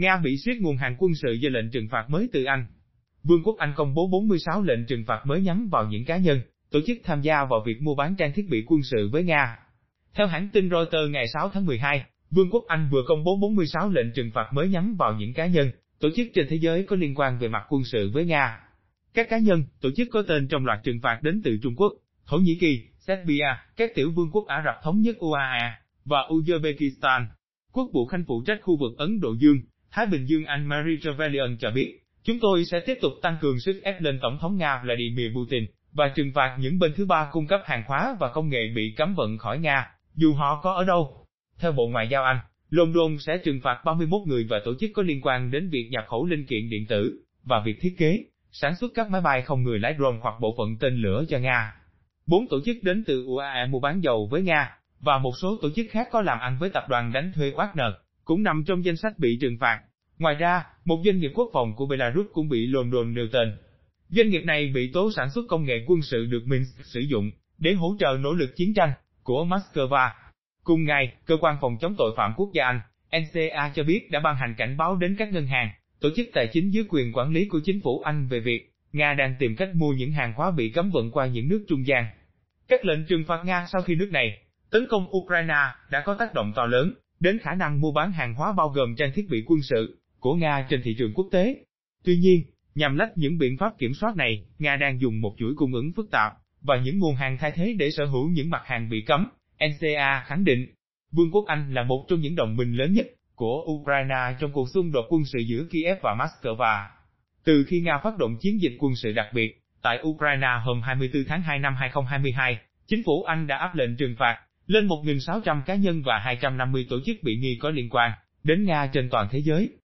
Nga bị siết nguồn hàng quân sự do lệnh trừng phạt mới từ Anh. Vương quốc Anh công bố 46 lệnh trừng phạt mới nhắm vào những cá nhân, tổ chức tham gia vào việc mua bán trang thiết bị quân sự với Nga. Theo hãng tin Reuters ngày 6 tháng 12, Vương quốc Anh vừa công bố 46 lệnh trừng phạt mới nhắm vào những cá nhân, tổ chức trên thế giới có liên quan về mặt quân sự với Nga. Các cá nhân, tổ chức có tên trong loạt trừng phạt đến từ Trung Quốc, Thổ Nhĩ Kỳ, Serbia, các tiểu vương quốc Ả Rập Thống nhất UAE và Uzbekistan. Quốc vụ Khanh phụ trách khu vực Ấn Độ Dương, Thái Bình Dương Anh Marie Trevelyan cho biết, chúng tôi sẽ tiếp tục tăng cường sức ép lên Tổng thống Nga Vladimir Putin và trừng phạt những bên thứ ba cung cấp hàng hóa và công nghệ bị cấm vận khỏi Nga, dù họ có ở đâu. Theo Bộ Ngoại giao Anh, London sẽ trừng phạt 31 người và tổ chức có liên quan đến việc nhập khẩu linh kiện điện tử và việc thiết kế, sản xuất các máy bay không người lái drone hoặc bộ phận tên lửa cho Nga. Bốn tổ chức đến từ UAE mua bán dầu với Nga và một số tổ chức khác có làm ăn với tập đoàn đánh thuê Wagner cũng nằm trong danh sách bị trừng phạt. Ngoài ra, một doanh nghiệp quốc phòng của Belarus cũng bị lồn đồn nêu tên. Doanh nghiệp này bị tố sản xuất công nghệ quân sự được Minsk sử dụng để hỗ trợ nỗ lực chiến tranh của Moscow. Cùng ngày, cơ quan phòng chống tội phạm quốc gia Anh, NCA cho biết đã ban hành cảnh báo đến các ngân hàng, tổ chức tài chính dưới quyền quản lý của chính phủ Anh về việc Nga đang tìm cách mua những hàng hóa bị cấm vận qua những nước trung gian. Các lệnh trừng phạt Nga sau khi nước này tấn công Ukraine đã có tác động to lớn đến khả năng mua bán hàng hóa bao gồm trang thiết bị quân sự, của Nga trên thị trường quốc tế. Tuy nhiên, nhằm lách những biện pháp kiểm soát này, Nga đang dùng một chuỗi cung ứng phức tạp và những nguồn hàng thay thế để sở hữu những mặt hàng bị cấm, NCA khẳng định. Vương quốc Anh là một trong những đồng minh lớn nhất của Ukraine trong cuộc xung đột quân sự giữa Kiev và Moscow. Từ khi Nga phát động chiến dịch quân sự đặc biệt tại Ukraine hôm 24 tháng 2 năm 2022, chính phủ Anh đã áp lệnh trừng phạt lên 1.600 cá nhân và 250 tổ chức bị nghi có liên quan đến Nga trên toàn thế giới.